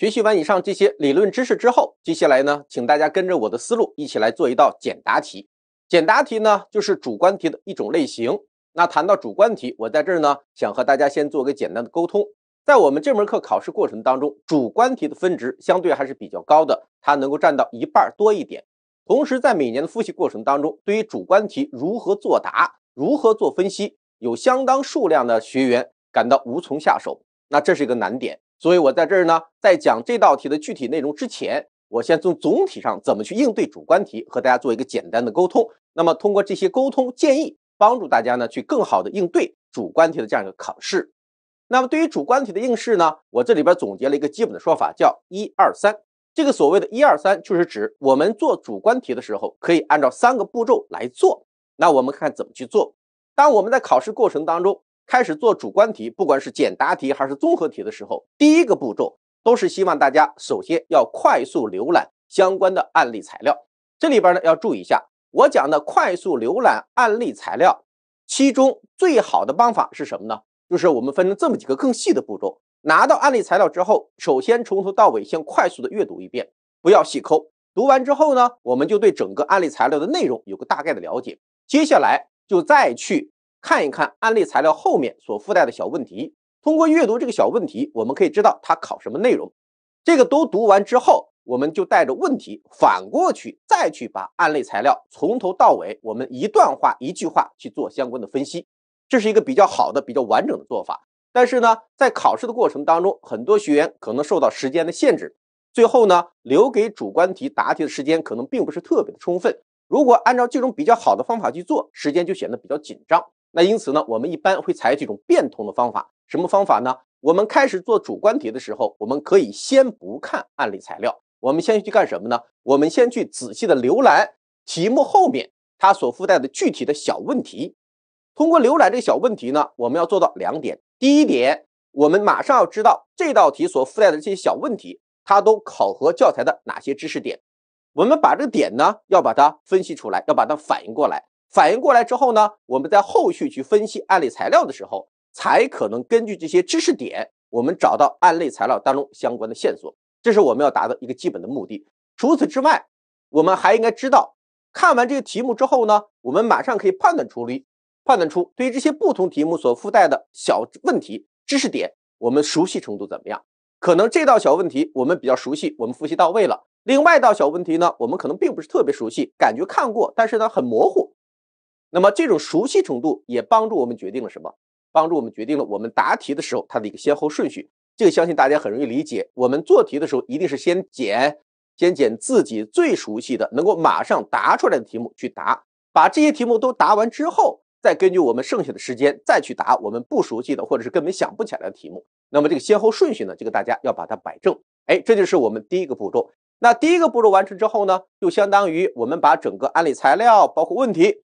学习完以上这些理论知识之后，接下来呢，请大家跟着我的思路一起来做一道简答题。简答题呢，就是主观题的一种类型。那谈到主观题，我在这儿呢想和大家先做个简单的沟通。在我们这门课考试过程当中，主观题的分值相对还是比较高的，它能够占到一半多一点。同时，在每年的复习过程当中，对于主观题如何作答、如何做分析，有相当数量的学员感到无从下手。那这是一个难点。所以我在这儿呢，在讲这道题的具体内容之前，我先从总体上怎么去应对主观题，和大家做一个简单的沟通。那么通过这些沟通建议，帮助大家呢去更好的应对主观题的这样一个考试。那么对于主观题的应试呢，我这里边总结了一个基本的说法，叫一二三。这个所谓的“一二三”就是指我们做主观题的时候，可以按照三个步骤来做。那我们看怎么去做。当我们在考试过程当中。开始做主观题，不管是简答题还是综合题的时候，第一个步骤都是希望大家首先要快速浏览相关的案例材料。这里边呢要注意一下，我讲的快速浏览案例材料，其中最好的方法是什么呢？就是我们分成这么几个更细的步骤。拿到案例材料之后，首先从头到尾先快速的阅读一遍，不要细抠。读完之后呢，我们就对整个案例材料的内容有个大概的了解。接下来就再去。看一看案例材料后面所附带的小问题，通过阅读这个小问题，我们可以知道它考什么内容。这个都读完之后，我们就带着问题反过去再去把案例材料从头到尾，我们一段话一句话去做相关的分析，这是一个比较好的、比较完整的做法。但是呢，在考试的过程当中，很多学员可能受到时间的限制，最后呢，留给主观题答题的时间可能并不是特别的充分。如果按照这种比较好的方法去做，时间就显得比较紧张。那因此呢，我们一般会采取一种变通的方法。什么方法呢？我们开始做主观题的时候，我们可以先不看案例材料，我们先去干什么呢？我们先去仔细的浏览题目后面它所附带的具体的小问题。通过浏览这小问题呢，我们要做到两点。第一点，我们马上要知道这道题所附带的这些小问题，它都考核教材的哪些知识点？我们把这个点呢，要把它分析出来，要把它反应过来。反应过来之后呢，我们在后续去分析案例材料的时候，才可能根据这些知识点，我们找到案例材料当中相关的线索。这是我们要达到一个基本的目的。除此之外，我们还应该知道，看完这个题目之后呢，我们马上可以判断出，判断出对于这些不同题目所附带的小问题知识点，我们熟悉程度怎么样？可能这道小问题我们比较熟悉，我们复习到位了；另外一道小问题呢，我们可能并不是特别熟悉，感觉看过，但是呢很模糊。那么这种熟悉程度也帮助我们决定了什么？帮助我们决定了我们答题的时候它的一个先后顺序。这个相信大家很容易理解。我们做题的时候一定是先捡，先捡自己最熟悉的、能够马上答出来的题目去答。把这些题目都答完之后，再根据我们剩下的时间再去答我们不熟悉的或者是根本想不起来的题目。那么这个先后顺序呢，这个大家要把它摆正。哎，这就是我们第一个步骤。那第一个步骤完成之后呢，就相当于我们把整个案例材料包括问题。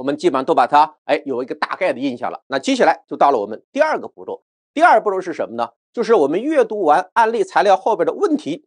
我们基本上都把它哎有一个大概的印象了。那接下来就到了我们第二个步骤，第二步骤是什么呢？就是我们阅读完案例材料后边的问题，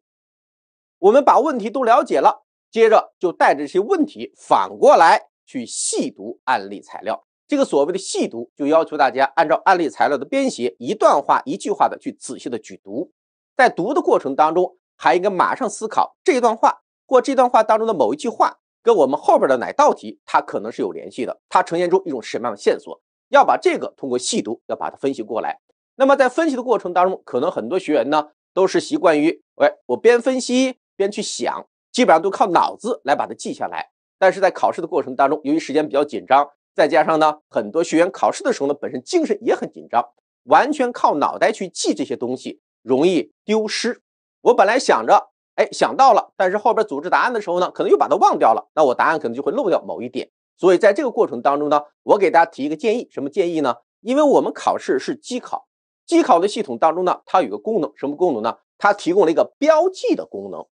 我们把问题都了解了，接着就带着这些问题反过来去细读案例材料。这个所谓的细读，就要求大家按照案例材料的编写，一段话、一句话的去仔细的去读。在读的过程当中，还应该马上思考这段话或这段话当中的某一句话。跟我们后边的哪道题，它可能是有联系的，它呈现出一种什么样的线索？要把这个通过细读，要把它分析过来。那么在分析的过程当中，可能很多学员呢都是习惯于，哎，我边分析边去想，基本上都靠脑子来把它记下来。但是在考试的过程当中，由于时间比较紧张，再加上呢很多学员考试的时候呢本身精神也很紧张，完全靠脑袋去记这些东西容易丢失。我本来想着，哎，想到了。但是后边组织答案的时候呢，可能又把它忘掉了，那我答案可能就会漏掉某一点。所以在这个过程当中呢，我给大家提一个建议，什么建议呢？因为我们考试是机考，机考的系统当中呢，它有个功能，什么功能呢？它提供了一个标记的功能。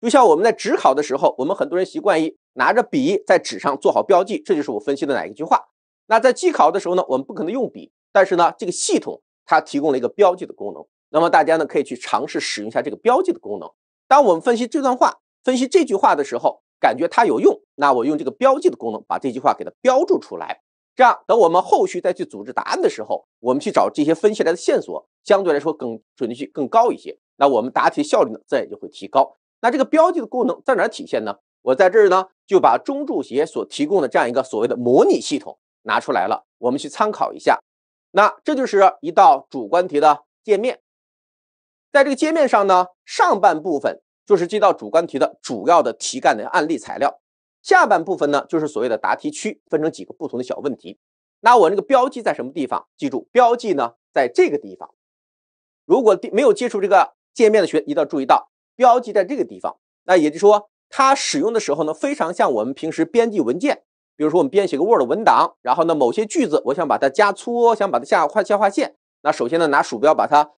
就像我们在纸考的时候，我们很多人习惯于拿着笔在纸上做好标记，这就是我分析的哪一句话。那在机考的时候呢，我们不可能用笔，但是呢，这个系统它提供了一个标记的功能。那么大家呢，可以去尝试使用一下这个标记的功能。当我们分析这段话、分析这句话的时候，感觉它有用，那我用这个标记的功能把这句话给它标注出来。这样，等我们后续再去组织答案的时候，我们去找这些分析来的线索，相对来说更准确更高一些。那我们答题效率呢，自然就会提高。那这个标记的功能在哪体现呢？我在这儿呢，就把中注协所提供的这样一个所谓的模拟系统拿出来了，我们去参考一下。那这就是一道主观题的界面。在这个界面上呢，上半部分就是这道主观题的主要的题干的案例材料，下半部分呢就是所谓的答题区，分成几个不同的小问题。那我这个标记在什么地方？记住，标记呢在这个地方。如果没有接触这个界面的学，一定要注意到标记在这个地方。那也就是说，它使用的时候呢，非常像我们平时编辑文件。比如说，我们编写个 Word 文档，然后呢，某些句子我想把它加粗，想把它下划下划线。那首先呢，拿鼠标把它。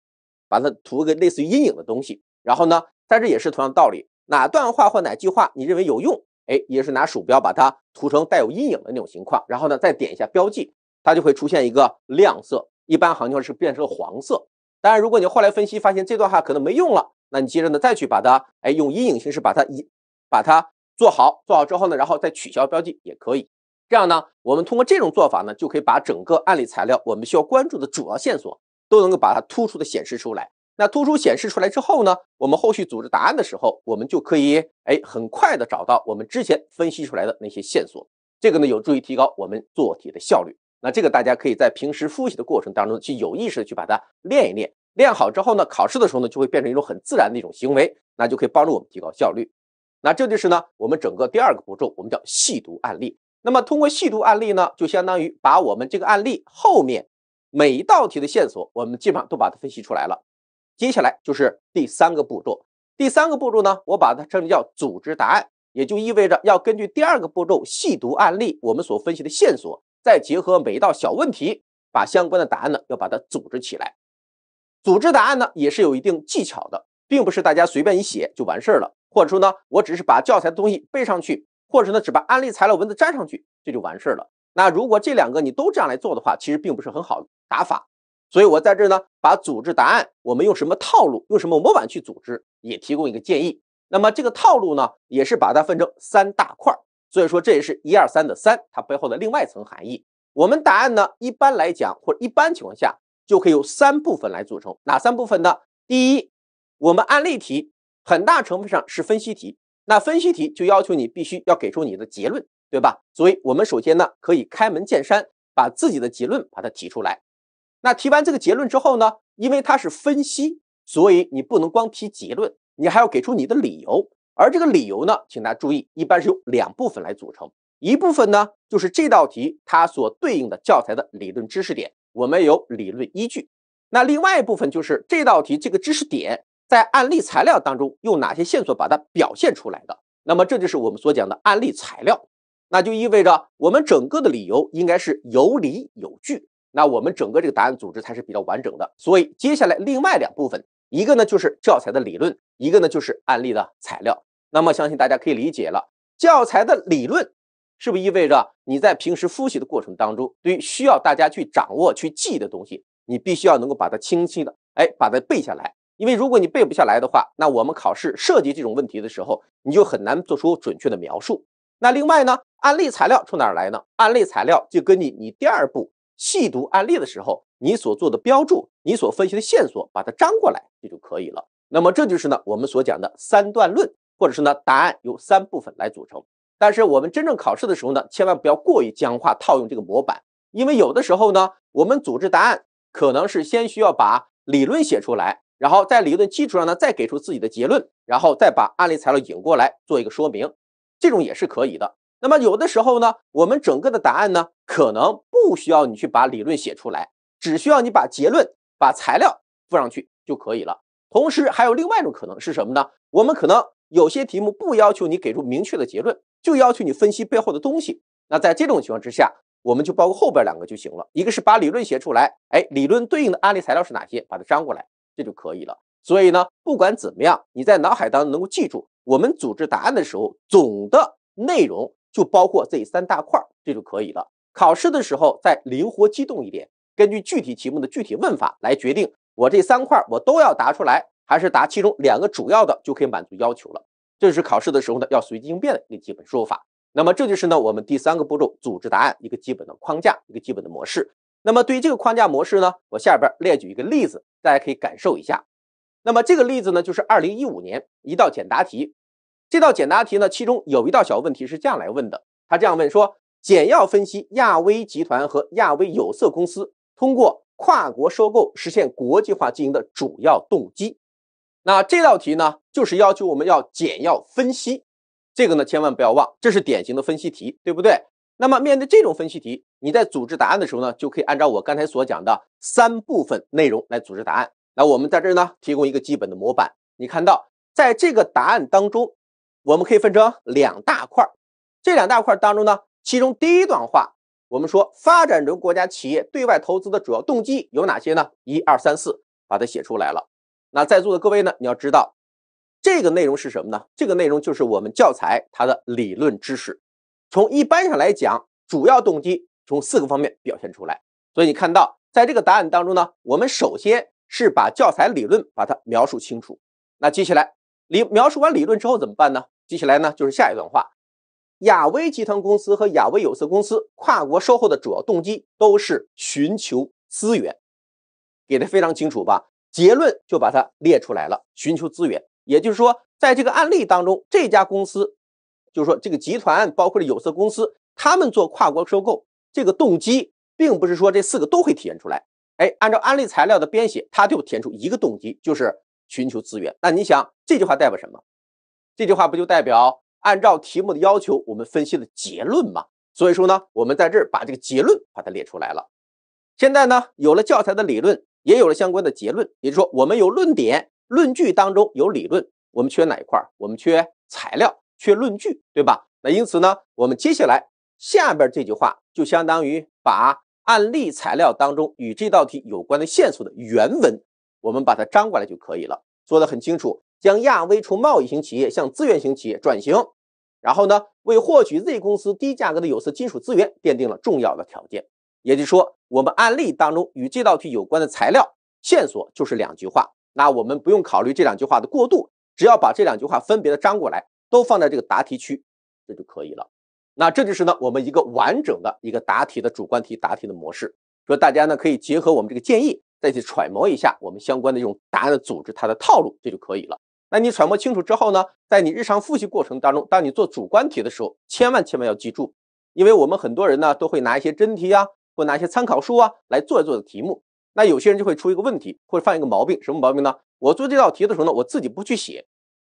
把它涂个类似于阴影的东西，然后呢，但是也是同样道理，哪段话或哪句话你认为有用，哎，也是拿鼠标把它涂成带有阴影的那种情况，然后呢，再点一下标记，它就会出现一个亮色，一般行情是变成黄色。当然，如果你后来分析发现这段话可能没用了，那你接着呢再去把它，哎，用阴影形式把它一把它做好，做好之后呢，然后再取消标记也可以。这样呢，我们通过这种做法呢，就可以把整个案例材料我们需要关注的主要线索。都能够把它突出的显示出来。那突出显示出来之后呢，我们后续组织答案的时候，我们就可以哎很快的找到我们之前分析出来的那些线索。这个呢，有助于提高我们做题的效率。那这个大家可以在平时复习的过程当中去有意识的去把它练一练。练好之后呢，考试的时候呢就会变成一种很自然的一种行为，那就可以帮助我们提高效率。那这就是呢我们整个第二个步骤，我们叫细读案例。那么通过细读案例呢，就相当于把我们这个案例后面。每一道题的线索，我们基本上都把它分析出来了。接下来就是第三个步骤。第三个步骤呢，我把它称为叫组织答案，也就意味着要根据第二个步骤细读案例，我们所分析的线索，再结合每一道小问题，把相关的答案呢要把它组织起来。组织答案呢也是有一定技巧的，并不是大家随便一写就完事儿了。或者说呢，我只是把教材的东西背上去，或者呢只把案例材料文字粘上去，这就完事儿了。那如果这两个你都这样来做的话，其实并不是很好打法，所以我在这儿呢，把组织答案，我们用什么套路，用什么模板去组织，也提供一个建议。那么这个套路呢，也是把它分成三大块儿。所以说，这也是一二三的三，它背后的另外一层含义。我们答案呢，一般来讲，或者一般情况下，就可以由三部分来组成。哪三部分呢？第一，我们案例题很大程度上是分析题，那分析题就要求你必须要给出你的结论，对吧？所以我们首先呢，可以开门见山，把自己的结论把它提出来。那提完这个结论之后呢？因为它是分析，所以你不能光提结论，你还要给出你的理由。而这个理由呢，请大家注意，一般是用两部分来组成。一部分呢，就是这道题它所对应的教材的理论知识点，我们有理论依据。那另外一部分就是这道题这个知识点在案例材料当中用哪些线索把它表现出来的。那么这就是我们所讲的案例材料。那就意味着我们整个的理由应该是有理有据。那我们整个这个答案组织才是比较完整的，所以接下来另外两部分，一个呢就是教材的理论，一个呢就是案例的材料。那么相信大家可以理解了，教材的理论是不是意味着你在平时复习的过程当中，对于需要大家去掌握去记的东西，你必须要能够把它清晰的哎把它背下来，因为如果你背不下来的话，那我们考试涉及这种问题的时候，你就很难做出准确的描述。那另外呢，案例材料从哪来呢？案例材料就根据你第二步。细读案例的时候，你所做的标注，你所分析的线索，把它粘过来，这就可以了。那么，这就是呢我们所讲的三段论，或者是呢答案由三部分来组成。但是，我们真正考试的时候呢，千万不要过于僵化套用这个模板，因为有的时候呢，我们组织答案可能是先需要把理论写出来，然后在理论基础上呢再给出自己的结论，然后再把案例材料引过来做一个说明，这种也是可以的。那么，有的时候呢，我们整个的答案呢可能。不需要你去把理论写出来，只需要你把结论、把材料附上去就可以了。同时，还有另外一种可能是什么呢？我们可能有些题目不要求你给出明确的结论，就要求你分析背后的东西。那在这种情况之下，我们就包括后边两个就行了，一个是把理论写出来，哎，理论对应的案例材料是哪些，把它粘过来，这就可以了。所以呢，不管怎么样，你在脑海当中能够记住，我们组织答案的时候，总的内容就包括这三大块，这就可以了。考试的时候再灵活机动一点，根据具体题目的具体问法来决定，我这三块我都要答出来，还是答其中两个主要的就可以满足要求了。这就是考试的时候呢要随机应变的一个基本说法。那么这就是呢我们第三个步骤组织答案一个基本的框架一个基本的模式。那么对于这个框架模式呢，我下边列举一个例子，大家可以感受一下。那么这个例子呢就是二零一五年一道简答题，这道简答题呢其中有一道小问题是这样来问的，他这样问说。简要分析亚威集团和亚威有色公司通过跨国收购实现国际化经营的主要动机。那这道题呢，就是要求我们要简要分析。这个呢，千万不要忘，这是典型的分析题，对不对？那么面对这种分析题，你在组织答案的时候呢，就可以按照我刚才所讲的三部分内容来组织答案。那我们在这儿呢，提供一个基本的模板。你看到，在这个答案当中，我们可以分成两大块儿，这两大块儿当中呢。其中第一段话，我们说发展中国家企业对外投资的主要动机有哪些呢？一二三四，把它写出来了。那在座的各位呢，你要知道这个内容是什么呢？这个内容就是我们教材它的理论知识。从一般上来讲，主要动机从四个方面表现出来。所以你看到在这个答案当中呢，我们首先是把教材理论把它描述清楚。那接下来理描述完理论之后怎么办呢？接下来呢就是下一段话。亚威集团公司和亚威有色公司跨国收购的主要动机都是寻求资源，给的非常清楚吧？结论就把它列出来了，寻求资源。也就是说，在这个案例当中，这家公司，就是说这个集团包括了有色公司，他们做跨国收购，这个动机并不是说这四个都会体现出来。哎，按照案例材料的编写，他就填出一个动机，就是寻求资源。那你想，这句话代表什么？这句话不就代表？按照题目的要求，我们分析了结论嘛，所以说呢，我们在这儿把这个结论把它列出来了。现在呢，有了教材的理论，也有了相关的结论，也就是说，我们有论点、论据当中有理论，我们缺哪一块儿？我们缺材料，缺论据，对吧？那因此呢，我们接下来下边这句话就相当于把案例材料当中与这道题有关的线索的原文，我们把它粘过来就可以了，说的很清楚。将亚威从贸易型企业向资源型企业转型，然后呢，为获取 Z 公司低价格的有色金属资源奠定了重要的条件。也就是说，我们案例当中与这道题有关的材料线索就是两句话。那我们不用考虑这两句话的过渡，只要把这两句话分别的粘过来，都放在这个答题区，这就可以了。那这就是呢我们一个完整的一个答题的主观题答题的模式。说大家呢可以结合我们这个建议再去揣摩一下我们相关的这种答案的组织它的套路，这就可以了。那你揣摩清楚之后呢，在你日常复习过程当中，当你做主观题的时候，千万千万要记住，因为我们很多人呢都会拿一些真题啊，或拿一些参考书啊来做一做的题目。那有些人就会出一个问题，会犯一个毛病，什么毛病呢？我做这道题的时候呢，我自己不去写，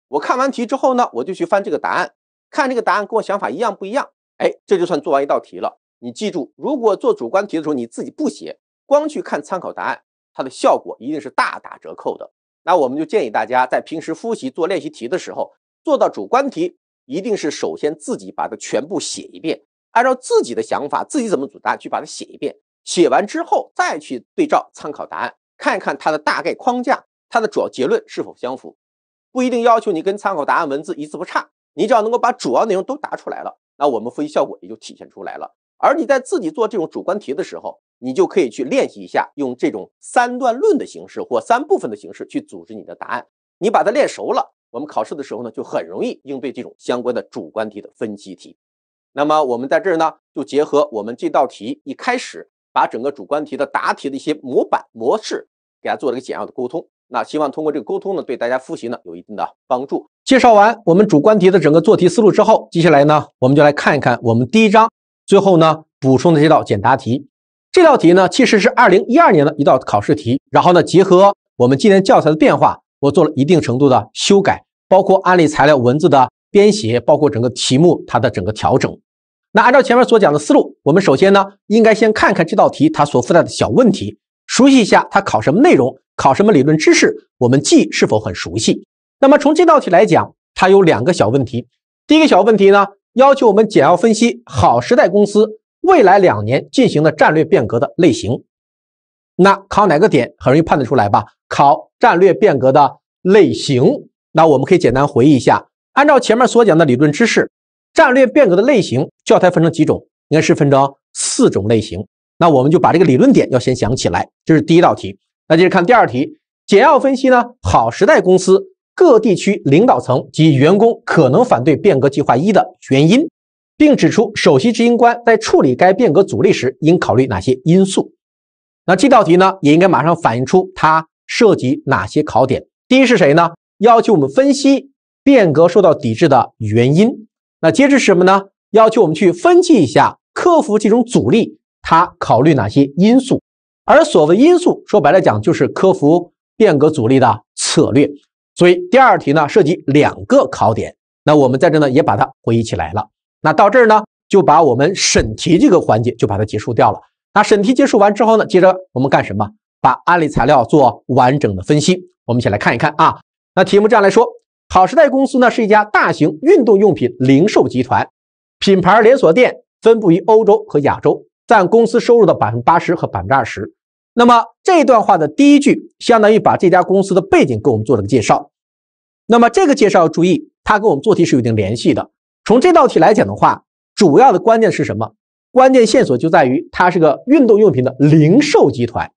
我看完题之后呢，我就去翻这个答案，看这个答案跟我想法一样不一样？哎，这就算做完一道题了。你记住，如果做主观题的时候你自己不写，光去看参考答案，它的效果一定是大打折扣的。那我们就建议大家在平时复习做练习题的时候，做到主观题一定是首先自己把它全部写一遍，按照自己的想法，自己怎么组答去把它写一遍。写完之后再去对照参考答案，看一看它的大概框架，它的主要结论是否相符。不一定要求你跟参考答案文字一字不差，你只要能够把主要内容都答出来了，那我们复习效果也就体现出来了。而你在自己做这种主观题的时候，你就可以去练习一下，用这种三段论的形式或三部分的形式去组织你的答案。你把它练熟了，我们考试的时候呢，就很容易应对这种相关的主观题的分析题。那么我们在这儿呢，就结合我们这道题一开始把整个主观题的答题的一些模板模式给大家做了个简要的沟通。那希望通过这个沟通呢，对大家复习呢有一定的帮助。介绍完我们主观题的整个做题思路之后，接下来呢，我们就来看一看我们第一章最后呢补充的这道简答题。这道题呢，其实是二零一二年的一道考试题，然后呢，结合我们今年教材的变化，我做了一定程度的修改，包括案例材料文字的编写，包括整个题目它的整个调整。那按照前面所讲的思路，我们首先呢，应该先看看这道题它所附带的小问题，熟悉一下它考什么内容，考什么理论知识，我们记是否很熟悉。那么从这道题来讲，它有两个小问题，第一个小问题呢，要求我们简要分析好时代公司。未来两年进行的战略变革的类型，那考哪个点很容易判断出来吧？考战略变革的类型，那我们可以简单回忆一下，按照前面所讲的理论知识，战略变革的类型教材分成几种？应该是分成四种类型。那我们就把这个理论点要先想起来，这是第一道题。那接着看第二题，简要分析呢好时代公司各地区领导层及员工可能反对变革计划一的原因。并指出首席执行官在处理该变革阻力时应考虑哪些因素。那这道题呢，也应该马上反映出它涉及哪些考点。第一是谁呢？要求我们分析变革受到抵制的原因。那接着是什么呢？要求我们去分析一下克服这种阻力，它考虑哪些因素。而所谓因素，说白了讲就是克服变革阻力的策略。所以第二题呢，涉及两个考点。那我们在这呢也把它回忆起来了。那到这儿呢，就把我们审题这个环节就把它结束掉了。那审题结束完之后呢，接着我们干什么？把案例材料做完整的分析。我们一起来看一看啊。那题目这样来说，好时代公司呢是一家大型运动用品零售集团，品牌连锁店分布于欧洲和亚洲，占公司收入的百分之八十和百分之二十。那么这段话的第一句相当于把这家公司的背景给我们做了个介绍。那么这个介绍要注意，它跟我们做题是有一定联系的。从这道题来讲的话，主要的关键是什么？关键线索就在于它是个运动用品的零售集团。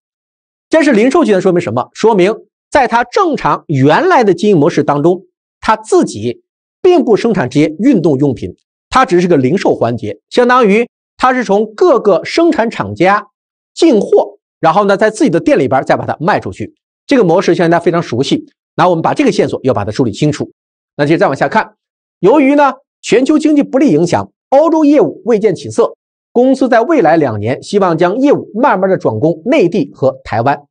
这是零售集团，说明什么？说明在它正常原来的经营模式当中，它自己并不生产这些运动用品，它只是个零售环节，相当于它是从各个生产厂家进货，然后呢，在自己的店里边再把它卖出去。这个模式相信大家非常熟悉。那我们把这个线索要把它梳理清楚。那接着再往下看，由于呢。全球经济不利影响，欧洲业务未见起色。公司在未来两年希望将业务慢慢的转攻内地和台湾。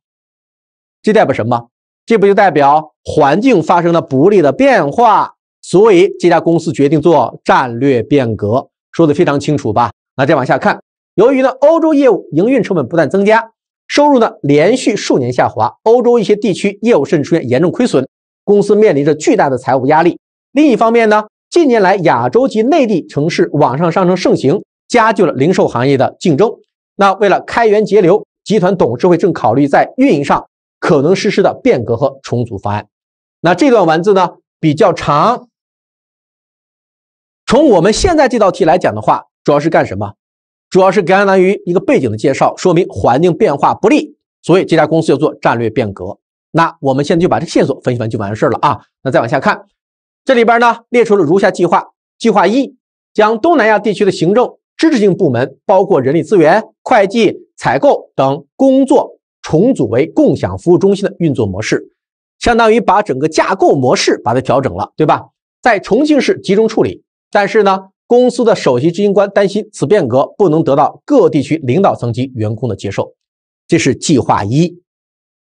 这代表什么？这不就代表环境发生了不利的变化？所以这家公司决定做战略变革，说的非常清楚吧？那再往下看，由于呢欧洲业务营运成本不断增加，收入呢连续数年下滑，欧洲一些地区业务甚至出现严重亏损，公司面临着巨大的财务压力。另一方面呢？近年来，亚洲及内地城市网上商城盛行，加剧了零售行业的竞争。那为了开源节流，集团董事会正考虑在运营上可能实施的变革和重组方案。那这段文字呢比较长。从我们现在这道题来讲的话，主要是干什么？主要是相当于一个背景的介绍，说明环境变化不利，所以这家公司要做战略变革。那我们现在就把这线索分析完就完事了啊。那再往下看。这里边呢列出了如下计划：计划一，将东南亚地区的行政支持性部门，包括人力资源、会计、采购等工作，重组为共享服务中心的运作模式，相当于把整个架构模式把它调整了，对吧？在重庆市集中处理。但是呢，公司的首席执行官担心此变革不能得到各地区领导层级员工的接受。这是计划一。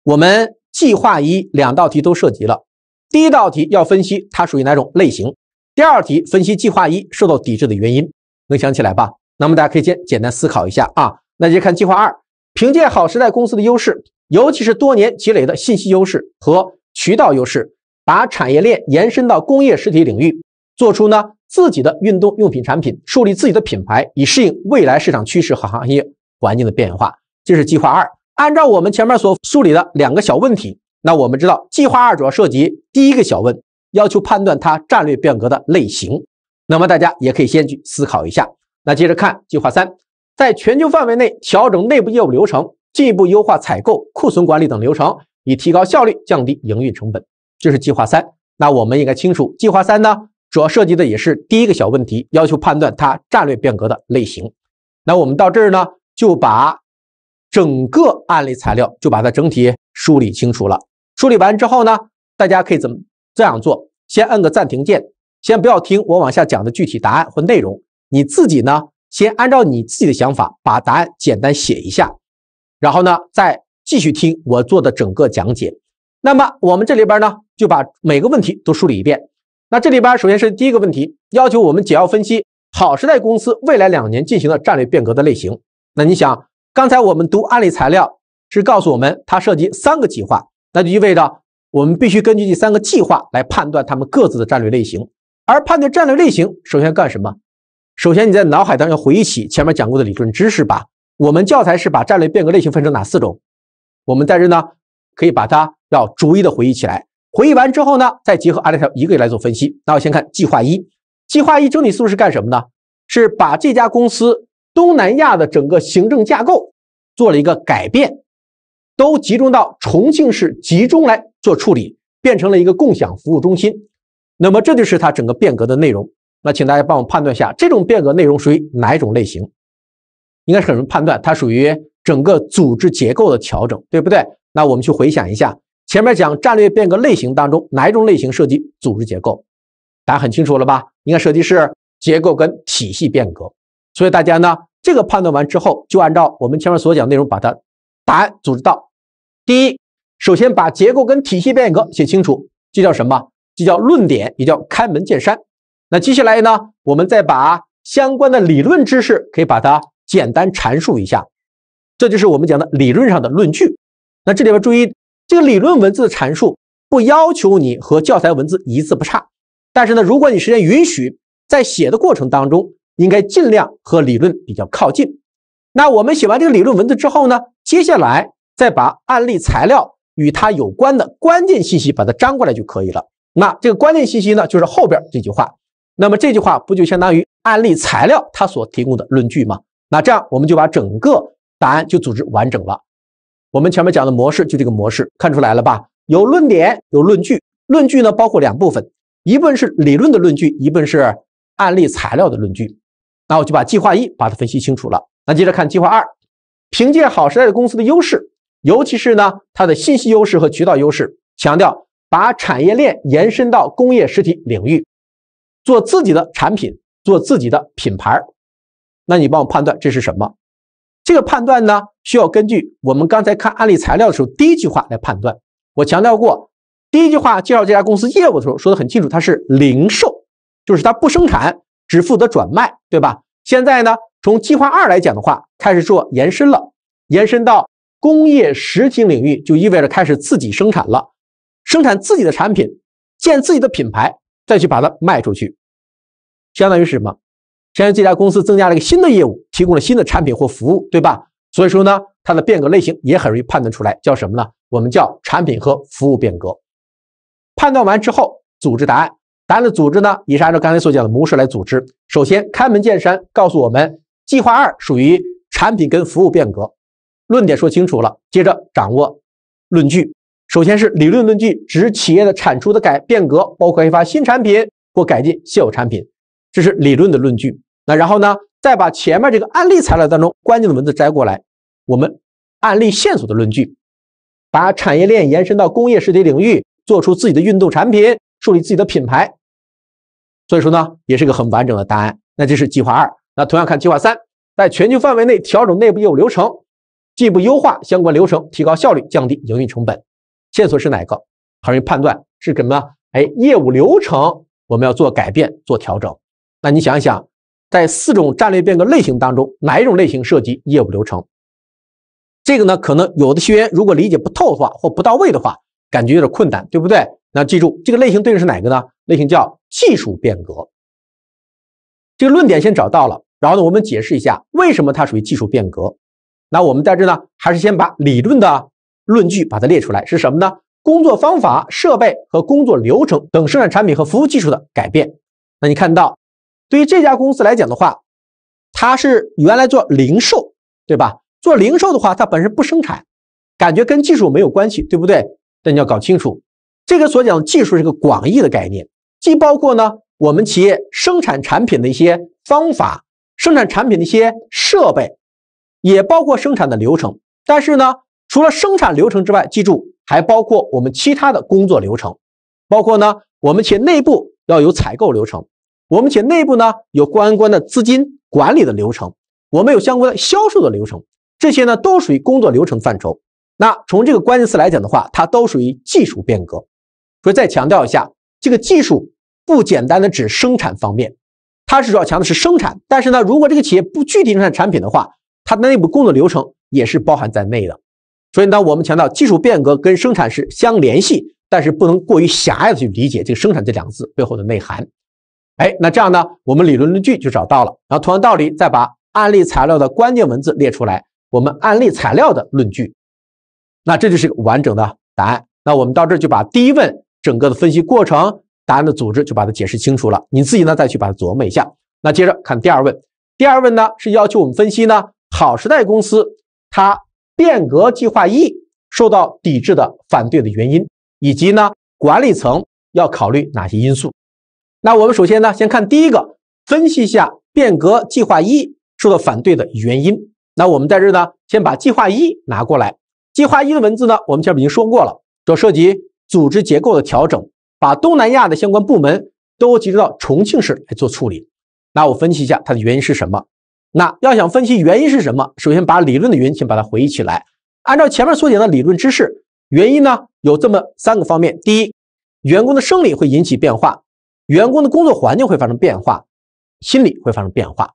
我们计划一两道题都涉及了。第一道题要分析它属于哪种类型，第二题分析计划一受到抵制的原因，能想起来吧？那么大家可以先简单思考一下啊。那就看计划二，凭借好时代公司的优势，尤其是多年积累的信息优势和渠道优势，把产业链延伸到工业实体领域，做出呢自己的运动用品产品，树立自己的品牌，以适应未来市场趋势和行业环境的变化。这是计划二。按照我们前面所梳理的两个小问题。那我们知道，计划二主要涉及第一个小问，要求判断它战略变革的类型。那么大家也可以先去思考一下。那接着看计划三，在全球范围内调整内部业务流程，进一步优化采购、库存管理等流程，以提高效率、降低营运成本。这是计划三。那我们应该清楚，计划三呢，主要涉及的也是第一个小问题，要求判断它战略变革的类型。那我们到这儿呢，就把。整个案例材料就把它整体梳理清楚了。梳理完之后呢，大家可以怎么这样做？先按个暂停键，先不要听我往下讲的具体答案或内容。你自己呢，先按照你自己的想法把答案简单写一下，然后呢，再继续听我做的整个讲解。那么我们这里边呢，就把每个问题都梳理一遍。那这里边首先是第一个问题，要求我们简要分析好时代公司未来两年进行的战略变革的类型。那你想？刚才我们读案例材料是告诉我们，它涉及三个计划，那就意味着我们必须根据这三个计划来判断他们各自的战略类型。而判断战略类型，首先干什么？首先你在脑海当中回忆起前面讲过的理论知识吧。我们教材是把战略变革类型分成哪四种？我们在这呢可以把它要逐一的回忆起来。回忆完之后呢，再结合案例条一个一个来做分析。那我先看计划一，计划一整体思路是干什么呢？是把这家公司。东南亚的整个行政架构做了一个改变，都集中到重庆市集中来做处理，变成了一个共享服务中心。那么这就是它整个变革的内容。那请大家帮我判断一下，这种变革内容属于哪一种类型？应该很容易判断，它属于整个组织结构的调整，对不对？那我们去回想一下前面讲战略变革类型当中哪一种类型涉及组织结构？大家很清楚了吧？应该涉及是结构跟体系变革。所以大家呢，这个判断完之后，就按照我们前面所讲内容，把它答案组织到。第一，首先把结构跟体系变革写清楚，这叫什么？这叫论点，也叫开门见山。那接下来呢，我们再把相关的理论知识可以把它简单阐述一下，这就是我们讲的理论上的论据。那这里边注意，这个理论文字的阐述不要求你和教材文字一字不差，但是呢，如果你时间允许，在写的过程当中。应该尽量和理论比较靠近。那我们写完这个理论文字之后呢，接下来再把案例材料与它有关的关键信息把它粘过来就可以了。那这个关键信息呢，就是后边这句话。那么这句话不就相当于案例材料它所提供的论据吗？那这样我们就把整个答案就组织完整了。我们前面讲的模式就这个模式，看出来了吧？有论点，有论据。论据呢包括两部分，一部分是理论的论据，一部分是案例材料的论据。那我就把计划一把它分析清楚了。那接着看计划二，凭借好时代的公司的优势，尤其是呢它的信息优势和渠道优势，强调把产业链延伸到工业实体领域，做自己的产品，做自己的品牌。那你帮我判断这是什么？这个判断呢，需要根据我们刚才看案例材料的时候第一句话来判断。我强调过，第一句话介绍这家公司业务的时候说的很清楚，它是零售，就是它不生产。只负责转卖，对吧？现在呢，从计划二来讲的话，开始做延伸了，延伸到工业实体领域，就意味着开始自己生产了，生产自己的产品，建自己的品牌，再去把它卖出去，相当于是什么？相当于这家公司增加了一个新的业务，提供了新的产品或服务，对吧？所以说呢，它的变革类型也很容易判断出来，叫什么呢？我们叫产品和服务变革。判断完之后，组织答案。答案的组织呢也是按照刚才所讲的模式来组织。首先开门见山告诉我们，计划二属于产品跟服务变革，论点说清楚了。接着掌握论据，首先是理论论据，指企业的产出的改变革，包括开发新产品或改进现有产品，这是理论的论据。那然后呢，再把前面这个案例材料当中关键的文字摘过来，我们案例线索的论据，把产业链延伸到工业实体领域，做出自己的运动产品，树立自己的品牌。所以说呢，也是个很完整的答案，那这是计划二。那同样看计划三，在全球范围内调整内部业务流程，进一步优化相关流程，提高效率，降低营运成本。线索是哪个？很容易判断是什么？哎，业务流程我们要做改变、做调整。那你想一想，在四种战略变革类型当中，哪一种类型涉及业务流程？这个呢，可能有的学员如果理解不透的话，或不到位的话，感觉有点困难，对不对？那记住，这个类型对应是哪个呢？类型叫技术变革。这个论点先找到了，然后呢，我们解释一下为什么它属于技术变革。那我们在这呢，还是先把理论的论据把它列出来，是什么呢？工作方法、设备和工作流程等生产产品和服务技术的改变。那你看到，对于这家公司来讲的话，它是原来做零售，对吧？做零售的话，它本身不生产，感觉跟技术没有关系，对不对？但你要搞清楚。这个所讲技术是个广义的概念，既包括呢我们企业生产产品的一些方法、生产产品的一些设备，也包括生产的流程。但是呢，除了生产流程之外，记住还包括我们其他的工作流程，包括呢我们企业内部要有采购流程，我们企业内部呢有关关的资金管理的流程，我们有相关销售的流程，这些呢都属于工作流程范畴。那从这个关键词来讲的话，它都属于技术变革。所以再强调一下，这个技术不简单的指生产方面，它是主要强的是生产。但是呢，如果这个企业不具体生产产品的话，它的内部工作流程也是包含在内的。所以呢，我们强调技术变革跟生产是相联系，但是不能过于狭隘的去理解这个“生产”这两个字背后的内涵。哎，那这样呢，我们理论论据就找到了。然后同样道理，再把案例材料的关键文字列出来，我们案例材料的论据。那这就是个完整的答案。那我们到这儿就把第一问。整个的分析过程，答案的组织就把它解释清楚了。你自己呢，再去把它琢磨一下。那接着看第二问，第二问呢是要求我们分析呢好时代公司它变革计划一受到抵制的反对的原因，以及呢管理层要考虑哪些因素。那我们首先呢，先看第一个，分析一下变革计划一受到反对的原因。那我们在这儿呢，先把计划一拿过来，计划一的文字呢，我们前面已经说过了，说涉及。组织结构的调整，把东南亚的相关部门都集中到重庆市来做处理。那我分析一下它的原因是什么？那要想分析原因是什么，首先把理论的原因先把它回忆起来。按照前面所讲的理论知识，原因呢有这么三个方面：第一，员工的生理会引起变化；员工的工作环境会发生变化，心理会发生变化。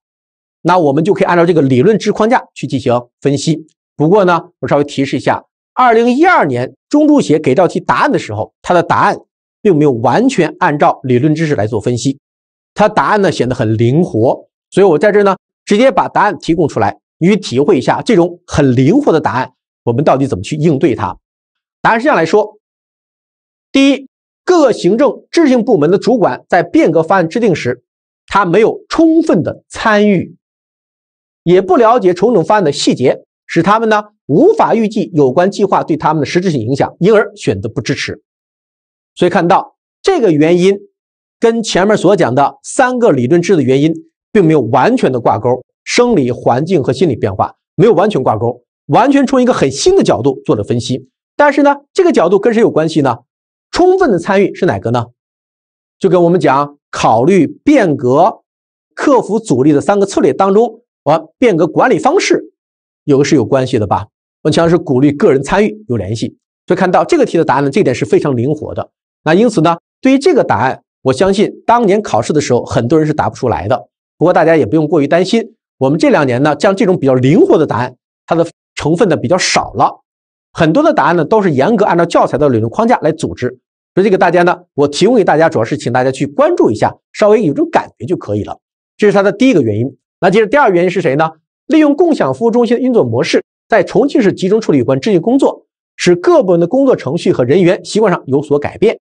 那我们就可以按照这个理论之框架去进行分析。不过呢，我稍微提示一下。二零一二年，中注协给到其题答案的时候，他的答案并没有完全按照理论知识来做分析，他答案呢显得很灵活，所以我在这呢直接把答案提供出来，你去体会一下这种很灵活的答案，我们到底怎么去应对它？答案是这样来说：第一，各个行政执行部门的主管在变革方案制定时，他没有充分的参与，也不了解重整方案的细节。使他们呢无法预计有关计划对他们的实质性影响，因而选择不支持。所以看到这个原因，跟前面所讲的三个理论制的原因并没有完全的挂钩，生理环境和心理变化没有完全挂钩，完全从一个很新的角度做了分析。但是呢，这个角度跟谁有关系呢？充分的参与是哪个呢？就跟我们讲考虑变革、克服阻力的三个策略当中，啊，变革管理方式。有个是有关系的吧？文强是鼓励个人参与，有联系。所以看到这个题的答案呢，这点是非常灵活的。那因此呢，对于这个答案，我相信当年考试的时候，很多人是答不出来的。不过大家也不用过于担心。我们这两年呢，像这种比较灵活的答案，它的成分呢比较少了。很多的答案呢，都是严格按照教材的理论框架来组织。所以这个大家呢，我提供给大家，主要是请大家去关注一下，稍微有种感觉就可以了。这是它的第一个原因。那接着第二个原因是谁呢？利用共享服务中心的运作模式，在重庆市集中处理有关志愿工作，使各部门的工作程序和人员习惯上有所改变。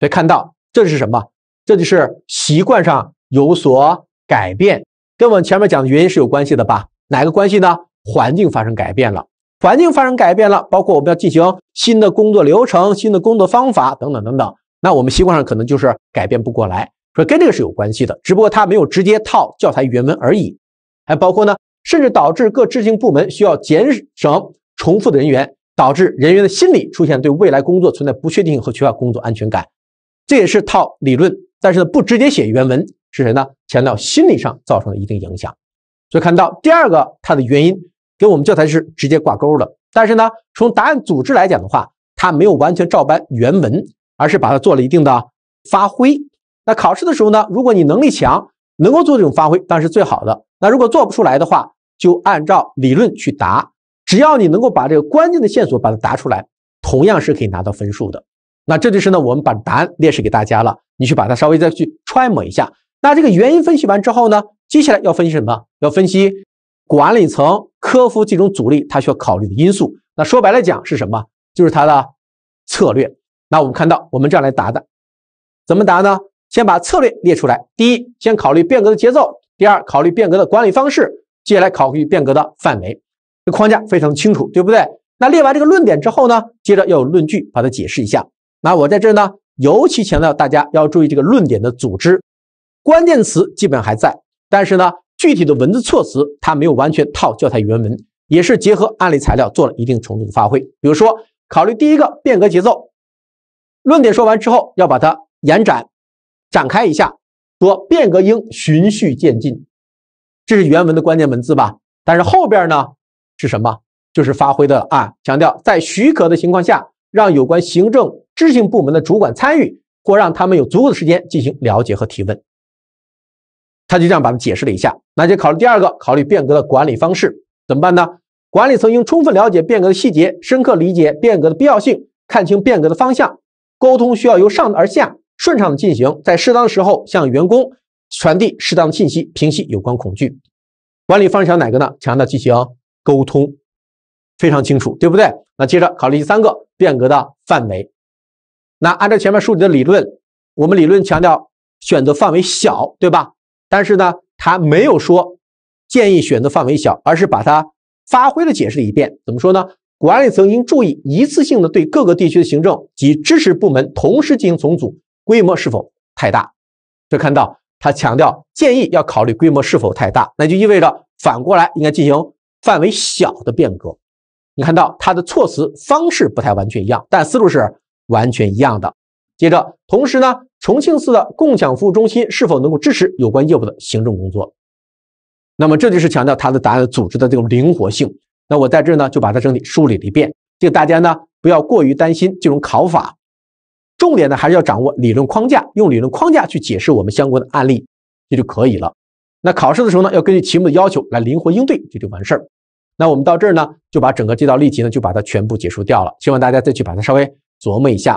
可以看到，这是什么？这就是习惯上有所改变，跟我们前面讲的原因是有关系的吧？哪个关系呢？环境发生改变了，环境发生改变了，包括我们要进行新的工作流程、新的工作方法等等等等。那我们习惯上可能就是改变不过来，说跟这个是有关系的，只不过他没有直接套教材原文而已。还包括呢？甚至导致各执行部门需要减省重复的人员，导致人员的心理出现对未来工作存在不确定性和缺乏工作安全感。这也是套理论，但是呢，不直接写原文是谁呢？强调心理上造成了一定影响。所以看到第二个它的原因跟我们教材是直接挂钩的，但是呢，从答案组织来讲的话，它没有完全照搬原文，而是把它做了一定的发挥。那考试的时候呢，如果你能力强，能够做这种发挥，当然是最好的。那如果做不出来的话，就按照理论去答，只要你能够把这个关键的线索把它答出来，同样是可以拿到分数的。那这就是呢，我们把答案列示给大家了，你去把它稍微再去揣摩一下。那这个原因分析完之后呢，接下来要分析什么？要分析管理层克服这种阻力他需要考虑的因素。那说白了讲是什么？就是他的策略。那我们看到我们这样来答的，怎么答呢？先把策略列出来。第一，先考虑变革的节奏；第二，考虑变革的管理方式。接下来考虑变革的范围，这框架非常清楚，对不对？那列完这个论点之后呢，接着要有论据把它解释一下。那我在这呢，尤其强调大家要注意这个论点的组织，关键词基本还在，但是呢，具体的文字措辞它没有完全套教材原文，也是结合案例材料做了一定程度的发挥。比如说，考虑第一个变革节奏，论点说完之后要把它延展、展开一下，说变革应循序渐进。这是原文的关键文字吧，但是后边呢是什么？就是发挥的啊，强调在许可的情况下，让有关行政执行部门的主管参与，或让他们有足够的时间进行了解和提问。他就这样把它解释了一下。那就考虑第二个，考虑变革的管理方式怎么办呢？管理层应充分了解变革的细节，深刻理解变革的必要性，看清变革的方向，沟通需要由上而下顺畅的进行，在适当的时候向员工。传递适当的信息，平息有关恐惧。管理方向哪个呢？强调进行沟通，非常清楚，对不对？那接着考虑第三个变革的范围。那按照前面书里的理论，我们理论强调选择范围小，对吧？但是呢，他没有说建议选择范围小，而是把它发挥的解释了一遍。怎么说呢？管理层应注意一次性的对各个地区的行政及支持部门同时进行重组，规模是否太大？这看到。他强调建议要考虑规模是否太大，那就意味着反过来应该进行范围小的变革。你看到他的措辞方式不太完全一样，但思路是完全一样的。接着，同时呢，重庆市的共享服务中心是否能够支持有关业务的行政工作？那么这就是强调他的答案组织的这种灵活性。那我在这呢就把它整体梳理了一遍，这个大家呢不要过于担心这种考法。重点呢，还是要掌握理论框架，用理论框架去解释我们相关的案例，这就可以了。那考试的时候呢，要根据题目的要求来灵活应对，这就完事儿。那我们到这儿呢，就把整个这道例题呢，就把它全部结束掉了。希望大家再去把它稍微琢磨一下。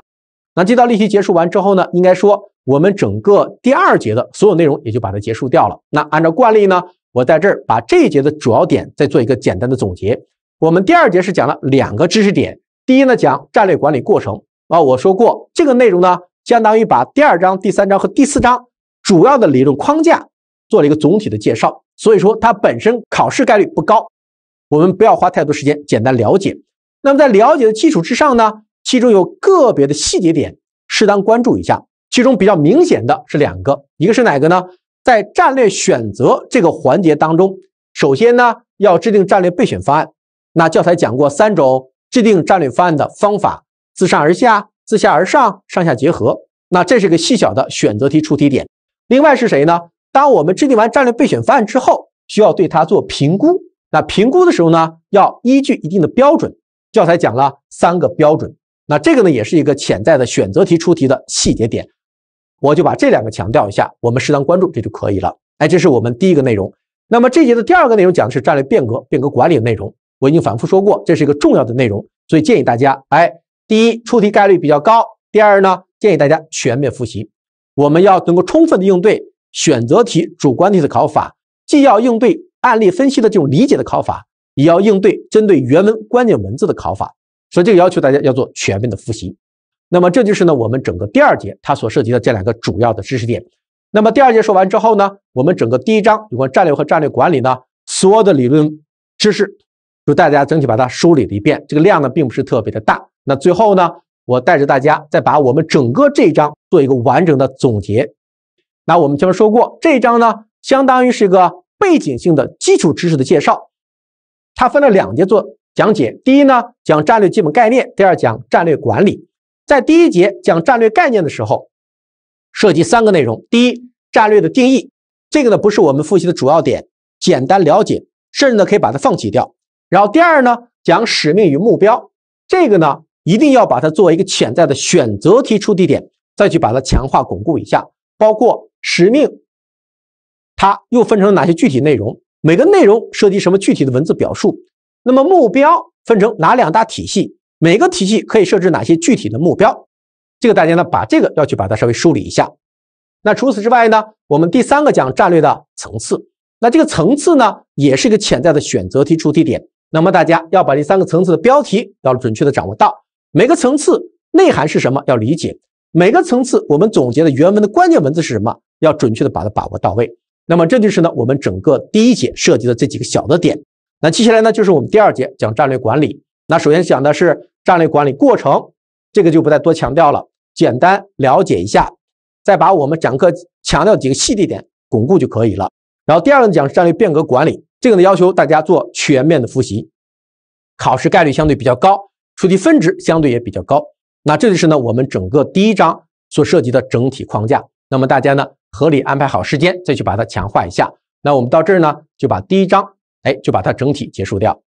那这道例题结束完之后呢，应该说我们整个第二节的所有内容也就把它结束掉了。那按照惯例呢，我在这儿把这一节的主要点再做一个简单的总结。我们第二节是讲了两个知识点，第一呢，讲战略管理过程。啊，我说过这个内容呢，相当于把第二章、第三章和第四章主要的理论框架做了一个总体的介绍。所以说，它本身考试概率不高，我们不要花太多时间，简单了解。那么，在了解的基础之上呢，其中有个别的细节点，适当关注一下。其中比较明显的是两个，一个是哪个呢？在战略选择这个环节当中，首先呢，要制定战略备选方案。那教材讲过三种制定战略方案的方法。自上而下，自下而上，上下结合。那这是个细小的选择题出题点。另外是谁呢？当我们制定完战略备选方案之后，需要对它做评估。那评估的时候呢，要依据一定的标准。教材讲了三个标准。那这个呢，也是一个潜在的选择题出题的细节点。我就把这两个强调一下，我们适当关注这就可以了。哎，这是我们第一个内容。那么这节的第二个内容讲的是战略变革、变革管理的内容。我已经反复说过，这是一个重要的内容，所以建议大家，哎。第一，出题概率比较高；第二呢，建议大家全面复习，我们要能够充分的应对选择题、主观题的考法，既要应对案例分析的这种理解的考法，也要应对针对原文关键文字的考法。所以这个要求大家要做全面的复习。那么这就是呢我们整个第二节它所涉及的这两个主要的知识点。那么第二节说完之后呢，我们整个第一章有关战略和战略管理呢所有的理论知识。就带大家整体把它梳理了一遍，这个量呢并不是特别的大。那最后呢，我带着大家再把我们整个这一章做一个完整的总结。那我们前面说过，这一章呢相当于是一个背景性的基础知识的介绍，它分了两节做讲解。第一呢讲战略基本概念，第二讲战略管理。在第一节讲战略概念的时候，涉及三个内容：第一，战略的定义，这个呢不是我们复习的主要点，简单了解，甚至呢可以把它放弃掉。然后第二呢，讲使命与目标，这个呢一定要把它作为一个潜在的选择题出题点，再去把它强化巩固一下。包括使命，它又分成了哪些具体内容？每个内容涉及什么具体的文字表述？那么目标分成哪两大体系？每个体系可以设置哪些具体的目标？这个大家呢，把这个要去把它稍微梳理一下。那除此之外呢，我们第三个讲战略的层次。那这个层次呢，也是一个潜在的选择题出题点。那么大家要把这三个层次的标题要准确的掌握到每个层次内涵是什么，要理解每个层次我们总结的原文的关键文字是什么，要准确的把它把握到位。那么这就是呢我们整个第一节涉及的这几个小的点。那接下来呢就是我们第二节讲战略管理。那首先讲的是战略管理过程，这个就不再多强调了，简单了解一下，再把我们讲课强调几个细地点巩固就可以了。然后第二个讲战略变革管理。这个呢，要求大家做全面的复习，考试概率相对比较高，出题分值相对也比较高。那这就是呢，我们整个第一章所涉及的整体框架。那么大家呢，合理安排好时间，再去把它强化一下。那我们到这儿呢，就把第一章，哎，就把它整体结束掉。